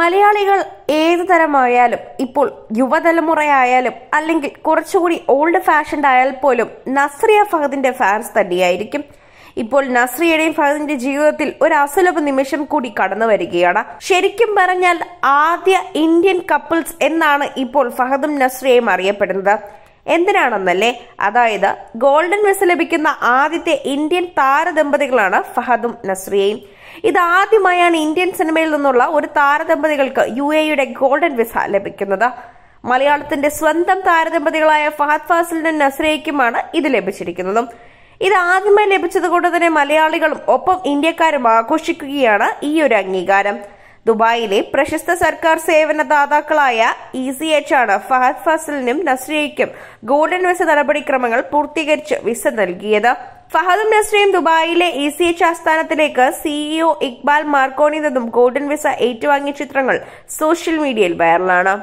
മലയാളികൾ ഏത് തരമായാലും ഇപ്പോൾ യുവതലമുറയായാലും അല്ലെങ്കിൽ കുറച്ചുകൂടി ഓൾഡ് ഫാഷൻഡ് ആയാൽ പോലും നസ്രിയ ഫഹദിന്റെ ഫാൻസ് തന്നെയായിരിക്കും ഇപ്പോൾ നസ്രിയയുടെയും ഫഹദിന്റെ ജീവിതത്തിൽ ഒരു അസുലഭ നിമിഷം കൂടി കടന്നു വരികയാണ് ശരിക്കും പറഞ്ഞാൽ ആദ്യ ഇന്ത്യൻ കപ്പിൾസ് എന്നാണ് ഇപ്പോൾ ഫഹദും നസ്രിയയും അറിയപ്പെടുന്നത് എന്തിനാണെന്നല്ലേ അതായത് ഗോൾഡൻ വിസ ലഭിക്കുന്ന ആദ്യത്തെ ഇന്ത്യൻ താരദമ്പതികളാണ് ഫഹദും നസ്രിയയും ഇത് ആദ്യമായാണ് ഇന്ത്യൻ സിനിമയിൽ നിന്നുള്ള ഒരു താരദമ്പതികൾക്ക് യു എയുടെ ഗോൾഡൻ വിസ ലഭിക്കുന്നത് മലയാളത്തിന്റെ സ്വന്തം താരദമ്പതികളായ ഫഹദ് ഫാസിലിനും നസ്രയ്ക്കുമാണ് ഇത് ലഭിച്ചിരിക്കുന്നത് ഇത് ആദ്യമായി കൊണ്ട് തന്നെ മലയാളികളും ഒപ്പം ഇന്ത്യക്കാരും ആഘോഷിക്കുകയാണ് ഈ ഒരു അംഗീകാരം ദുബായിലെ പ്രശസ്ത സർക്കാർ സേവന ദാതാക്കളായ ഇ സി എച്ച് ആണ് ഫഹദ് ഫസലിനും നസ്രിയയ്ക്കും ഗോൾഡൻ വിസ നടപടിക്രമങ്ങൾ പൂർത്തീകരിച്ച് വിസ നൽകിയത് ഫഹദും നസ്രിയും ദുബായിലെ ഇ സി എച്ച് ആസ്ഥാനത്തിലേക്ക് സിഇഒ e ഇക്ബാൽ മാർക്കോണി നിന്നും ഗോൾഡൻ വിസ ഏറ്റുവാങ്ങിയ ചിത്രങ്ങൾ സോഷ്യൽ മീഡിയയിൽ വൈറലാണ്